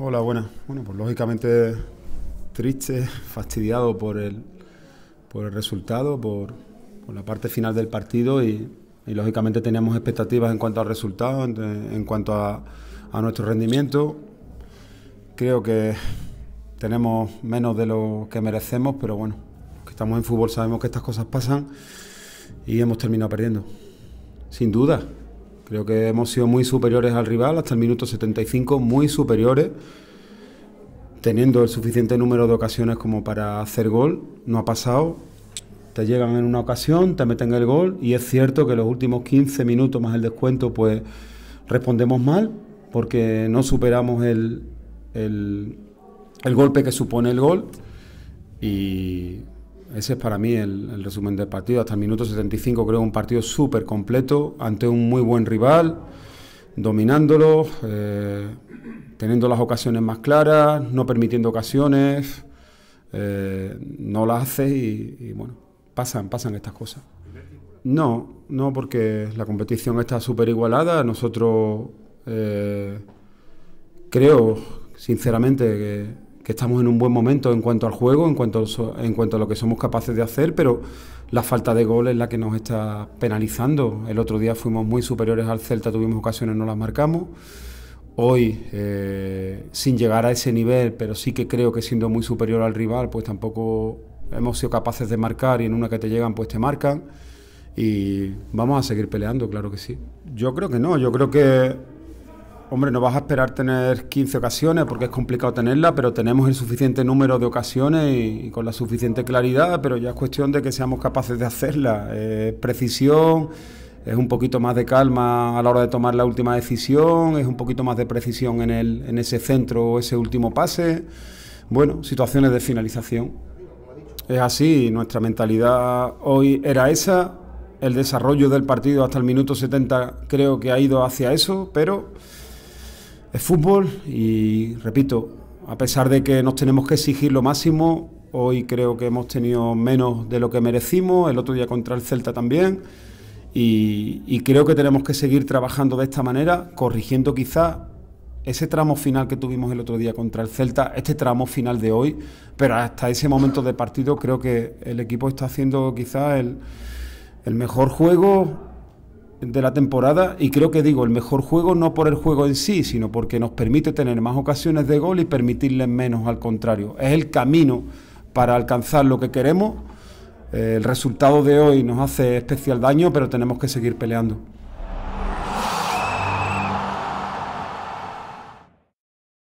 Hola, buenas. Bueno, pues lógicamente triste, fastidiado por el, por el resultado, por, la parte final del partido y, lógicamente teníamos expectativas en cuanto al resultado, en, cuanto a, a, nuestro rendimiento. Creo que tenemos menos de lo que merecemos, pero bueno, que estamos en fútbol sabemos que estas cosas pasan y hemos terminado perdiendo. Sin duda, Creo que hemos sido muy superiores al rival, hasta el minuto 75, muy superiores, teniendo el suficiente número de ocasiones como para hacer gol. No ha pasado. Te llegan en una ocasión, te meten el gol y es cierto que los últimos 15 minutos más el descuento, pues respondemos mal porque no superamos el, el, el golpe que supone el gol y ese es para mí el, resumen del partido. Hasta el minuto 75 creo un partido súper completo ante un muy buen rival, dominándolo, eh, teniendo las ocasiones más claras, no permitiendo ocasiones, eh, no las hace y, bueno, pasan, pasan estas cosas. No, no, porque la competición está súper igualada. Nosotros eh, creo, sinceramente, que estamos en un buen momento en cuanto al juego, en cuanto, en cuanto a lo que somos capaces de hacer, pero la falta de gol es la que nos está penalizando. El otro día fuimos muy superiores al Celta, tuvimos ocasiones, no las marcamos. Hoy, eh, sin llegar a ese nivel, pero sí que creo que siendo muy superior al rival, pues tampoco hemos sido capaces de marcar y en una que te llegan, pues te marcan. Y vamos a seguir peleando, claro que sí. Yo creo que no, yo creo que Hombre, no vas a esperar tener 15 ocasiones porque es complicado tenerla, pero tenemos el suficiente número de ocasiones y, con la suficiente claridad, pero ya es cuestión de que seamos capaces de hacerla. precisión, es un poquito más de calma a la hora de tomar la última decisión, es un poquito más de precisión en, el, en ese centro o ese último pase. Bueno, situaciones de finalización. Es así, nuestra mentalidad hoy era esa, el desarrollo del partido hasta el minuto 70 creo que ha ido hacia eso, pero es fútbol y repito, a pesar de que nos tenemos que exigir lo máximo, hoy creo que hemos tenido menos de lo que merecimos, el otro día contra el Celta también, y, creo que tenemos que seguir trabajando de esta manera, corrigiendo quizá ese tramo final que tuvimos el otro día contra el Celta, este tramo final de hoy, pero hasta ese momento de partido creo que el equipo está haciendo quizá el mejor juego, de la temporada y creo que digo el mejor juego no por el juego en sí, sino porque nos permite tener más ocasiones de gol y permitirle menos al contrario. Es el camino para alcanzar lo que queremos. Eh, el resultado de hoy nos hace especial daño, pero tenemos que seguir peleando.